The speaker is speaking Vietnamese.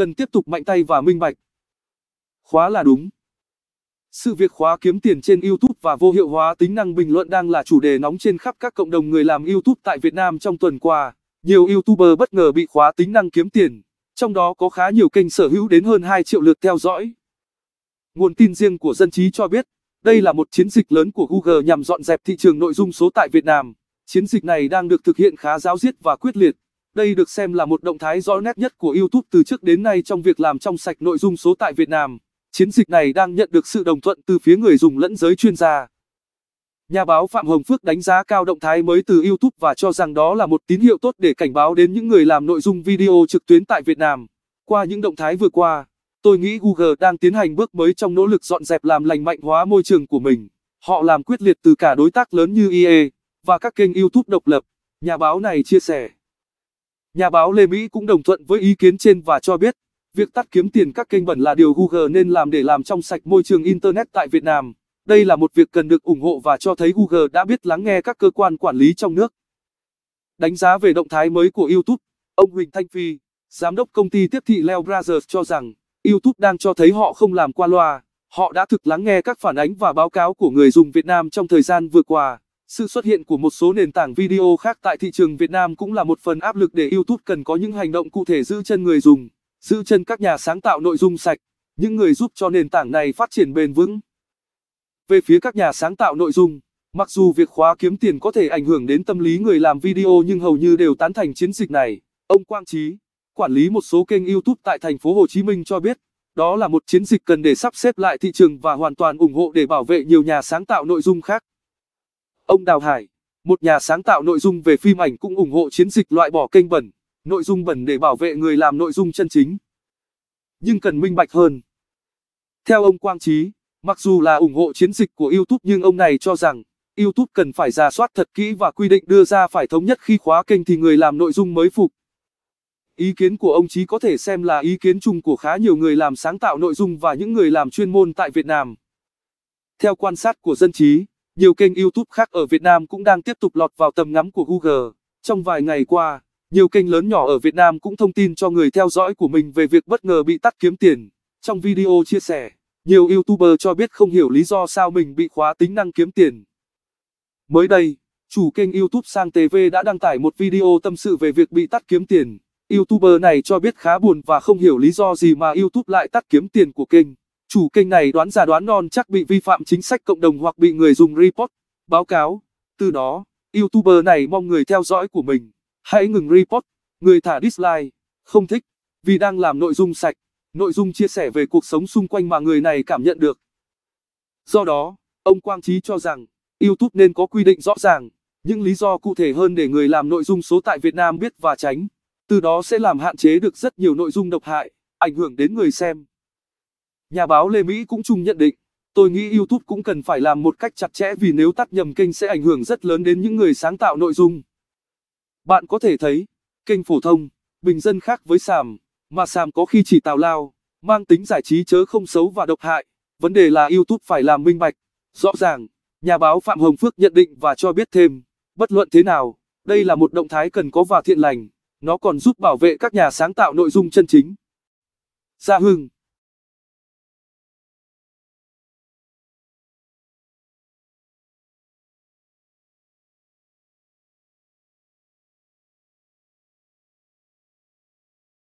cần tiếp tục mạnh tay và minh bạch. Khóa là đúng. Sự việc khóa kiếm tiền trên YouTube và vô hiệu hóa tính năng bình luận đang là chủ đề nóng trên khắp các cộng đồng người làm YouTube tại Việt Nam trong tuần qua. Nhiều YouTuber bất ngờ bị khóa tính năng kiếm tiền, trong đó có khá nhiều kênh sở hữu đến hơn 2 triệu lượt theo dõi. Nguồn tin riêng của dân trí cho biết, đây là một chiến dịch lớn của Google nhằm dọn dẹp thị trường nội dung số tại Việt Nam. Chiến dịch này đang được thực hiện khá giáo diết và quyết liệt. Đây được xem là một động thái rõ nét nhất của YouTube từ trước đến nay trong việc làm trong sạch nội dung số tại Việt Nam. Chiến dịch này đang nhận được sự đồng thuận từ phía người dùng lẫn giới chuyên gia. Nhà báo Phạm Hồng Phước đánh giá cao động thái mới từ YouTube và cho rằng đó là một tín hiệu tốt để cảnh báo đến những người làm nội dung video trực tuyến tại Việt Nam. Qua những động thái vừa qua, tôi nghĩ Google đang tiến hành bước mới trong nỗ lực dọn dẹp làm lành mạnh hóa môi trường của mình. Họ làm quyết liệt từ cả đối tác lớn như EA và các kênh YouTube độc lập, nhà báo này chia sẻ. Nhà báo Lê Mỹ cũng đồng thuận với ý kiến trên và cho biết, việc tắt kiếm tiền các kênh bẩn là điều Google nên làm để làm trong sạch môi trường Internet tại Việt Nam. Đây là một việc cần được ủng hộ và cho thấy Google đã biết lắng nghe các cơ quan quản lý trong nước. Đánh giá về động thái mới của YouTube, ông Huỳnh Thanh Phi, giám đốc công ty tiếp thị Leo Brothers cho rằng, YouTube đang cho thấy họ không làm qua loa, họ đã thực lắng nghe các phản ánh và báo cáo của người dùng Việt Nam trong thời gian vừa qua. Sự xuất hiện của một số nền tảng video khác tại thị trường Việt Nam cũng là một phần áp lực để YouTube cần có những hành động cụ thể giữ chân người dùng, giữ chân các nhà sáng tạo nội dung sạch, những người giúp cho nền tảng này phát triển bền vững. Về phía các nhà sáng tạo nội dung, mặc dù việc khóa kiếm tiền có thể ảnh hưởng đến tâm lý người làm video nhưng hầu như đều tán thành chiến dịch này. Ông Quang Chí, quản lý một số kênh YouTube tại thành phố Hồ Chí Minh cho biết, đó là một chiến dịch cần để sắp xếp lại thị trường và hoàn toàn ủng hộ để bảo vệ nhiều nhà sáng tạo nội dung khác. Ông Đào Hải, một nhà sáng tạo nội dung về phim ảnh cũng ủng hộ chiến dịch loại bỏ kênh bẩn, nội dung bẩn để bảo vệ người làm nội dung chân chính. Nhưng cần minh bạch hơn. Theo ông Quang Trí, mặc dù là ủng hộ chiến dịch của YouTube nhưng ông này cho rằng YouTube cần phải ra soát thật kỹ và quy định đưa ra phải thống nhất khi khóa kênh thì người làm nội dung mới phục. Ý kiến của ông Chí có thể xem là ý kiến chung của khá nhiều người làm sáng tạo nội dung và những người làm chuyên môn tại Việt Nam. Theo quan sát của dân trí, nhiều kênh YouTube khác ở Việt Nam cũng đang tiếp tục lọt vào tầm ngắm của Google. Trong vài ngày qua, nhiều kênh lớn nhỏ ở Việt Nam cũng thông tin cho người theo dõi của mình về việc bất ngờ bị tắt kiếm tiền. Trong video chia sẻ, nhiều YouTuber cho biết không hiểu lý do sao mình bị khóa tính năng kiếm tiền. Mới đây, chủ kênh YouTube Sang TV đã đăng tải một video tâm sự về việc bị tắt kiếm tiền. YouTuber này cho biết khá buồn và không hiểu lý do gì mà YouTube lại tắt kiếm tiền của kênh. Chủ kênh này đoán ra đoán non chắc bị vi phạm chính sách cộng đồng hoặc bị người dùng report, báo cáo. Từ đó, YouTuber này mong người theo dõi của mình. Hãy ngừng report, người thả dislike, không thích, vì đang làm nội dung sạch, nội dung chia sẻ về cuộc sống xung quanh mà người này cảm nhận được. Do đó, ông Quang Trí cho rằng, YouTube nên có quy định rõ ràng, những lý do cụ thể hơn để người làm nội dung số tại Việt Nam biết và tránh. Từ đó sẽ làm hạn chế được rất nhiều nội dung độc hại, ảnh hưởng đến người xem. Nhà báo Lê Mỹ cũng chung nhận định, tôi nghĩ YouTube cũng cần phải làm một cách chặt chẽ vì nếu tắt nhầm kênh sẽ ảnh hưởng rất lớn đến những người sáng tạo nội dung. Bạn có thể thấy, kênh phổ thông, bình dân khác với sàm, mà sàm có khi chỉ tào lao, mang tính giải trí chớ không xấu và độc hại. Vấn đề là YouTube phải làm minh bạch, rõ ràng. Nhà báo Phạm Hồng Phước nhận định và cho biết thêm, bất luận thế nào, đây là một động thái cần có và thiện lành, nó còn giúp bảo vệ các nhà sáng tạo nội dung chân chính. Gia Hưng